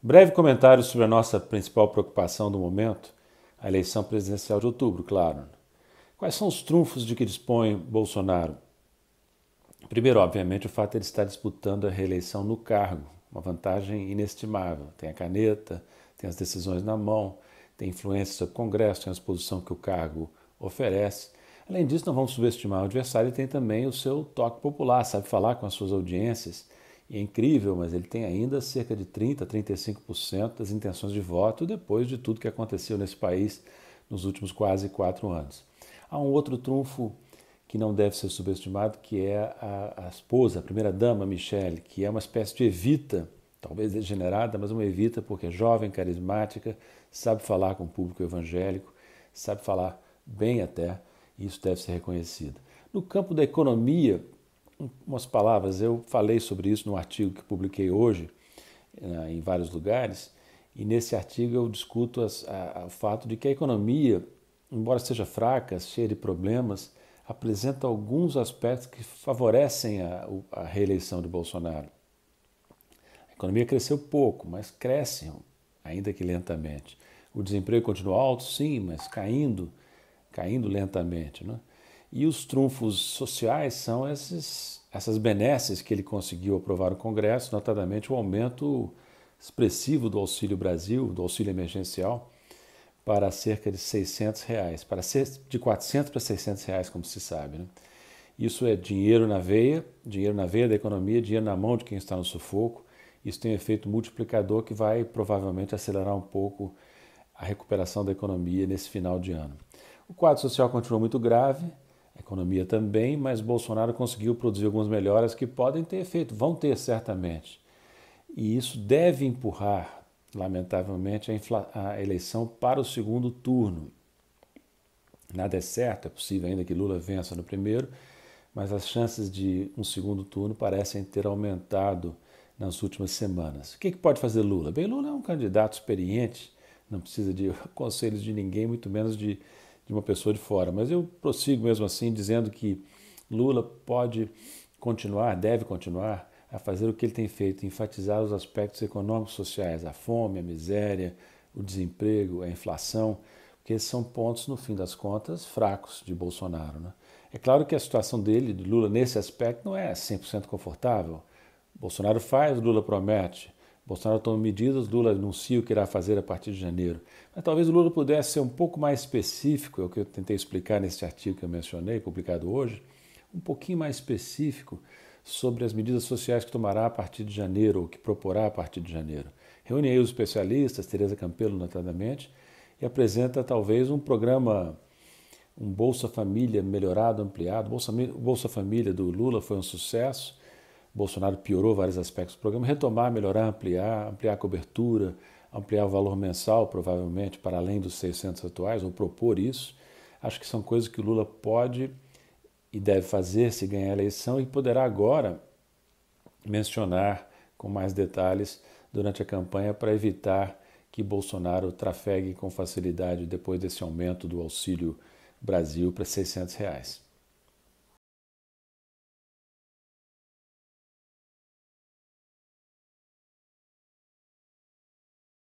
Breve comentário sobre a nossa principal preocupação do momento, a eleição presidencial de outubro, claro. Quais são os trunfos de que dispõe Bolsonaro? Primeiro, obviamente, o fato de ele estar disputando a reeleição no cargo, uma vantagem inestimável. Tem a caneta, tem as decisões na mão, tem influência sobre o Congresso, tem a exposição que o cargo oferece. Além disso, não vamos subestimar o adversário Ele tem também o seu toque popular, sabe falar com as suas audiências, e é incrível, mas ele tem ainda cerca de 30, 35% das intenções de voto depois de tudo que aconteceu nesse país nos últimos quase quatro anos. Há um outro trunfo que não deve ser subestimado, que é a, a esposa, a primeira-dama, Michelle, que é uma espécie de evita, talvez degenerada, mas uma evita porque é jovem, carismática, sabe falar com o público evangélico, sabe falar bem até, e isso deve ser reconhecido. No campo da economia, umas palavras. Eu falei sobre isso no artigo que publiquei hoje eh, em vários lugares, e nesse artigo eu discuto as, a, o fato de que a economia, embora seja fraca, cheia de problemas, apresenta alguns aspectos que favorecem a, a reeleição de Bolsonaro. A economia cresceu pouco, mas cresce, ainda que lentamente. O desemprego continua alto, sim, mas caindo, caindo lentamente. Né? E os trunfos sociais são esses essas benesses que ele conseguiu aprovar no Congresso, notadamente o aumento expressivo do Auxílio Brasil, do auxílio emergencial, para cerca de 600 reais, para de 400 para 600 reais, como se sabe. Né? Isso é dinheiro na veia, dinheiro na veia da economia, dinheiro na mão de quem está no sufoco. Isso tem um efeito multiplicador que vai provavelmente acelerar um pouco a recuperação da economia nesse final de ano. O quadro social continua muito grave, a economia também, mas Bolsonaro conseguiu produzir algumas melhoras que podem ter efeito, vão ter certamente. E isso deve empurrar, lamentavelmente, a, a eleição para o segundo turno. Nada é certo, é possível ainda que Lula vença no primeiro, mas as chances de um segundo turno parecem ter aumentado nas últimas semanas. O que, é que pode fazer Lula? Bem, Lula é um candidato experiente, não precisa de conselhos de ninguém, muito menos de de uma pessoa de fora. Mas eu prossigo mesmo assim dizendo que Lula pode continuar, deve continuar a fazer o que ele tem feito, enfatizar os aspectos econômicos sociais, a fome, a miséria, o desemprego, a inflação, porque esses são pontos, no fim das contas, fracos de Bolsonaro. Né? É claro que a situação dele, de Lula, nesse aspecto, não é 100% confortável. Bolsonaro faz, Lula promete. Bolsonaro toma medidas, Lula anuncia o que irá fazer a partir de janeiro. Mas talvez o Lula pudesse ser um pouco mais específico, é o que eu tentei explicar nesse artigo que eu mencionei, publicado hoje, um pouquinho mais específico sobre as medidas sociais que tomará a partir de janeiro, ou que proporá a partir de janeiro. Reúne aí os especialistas, Tereza Campelo notadamente, e apresenta talvez um programa, um Bolsa Família melhorado, ampliado. Bolsa, Bolsa Família do Lula foi um sucesso Bolsonaro piorou vários aspectos do programa, retomar, melhorar, ampliar, ampliar a cobertura, ampliar o valor mensal, provavelmente, para além dos 600 atuais, ou propor isso. Acho que são coisas que o Lula pode e deve fazer se ganhar a eleição e poderá agora mencionar com mais detalhes durante a campanha para evitar que Bolsonaro trafegue com facilidade depois desse aumento do Auxílio Brasil para 600 reais.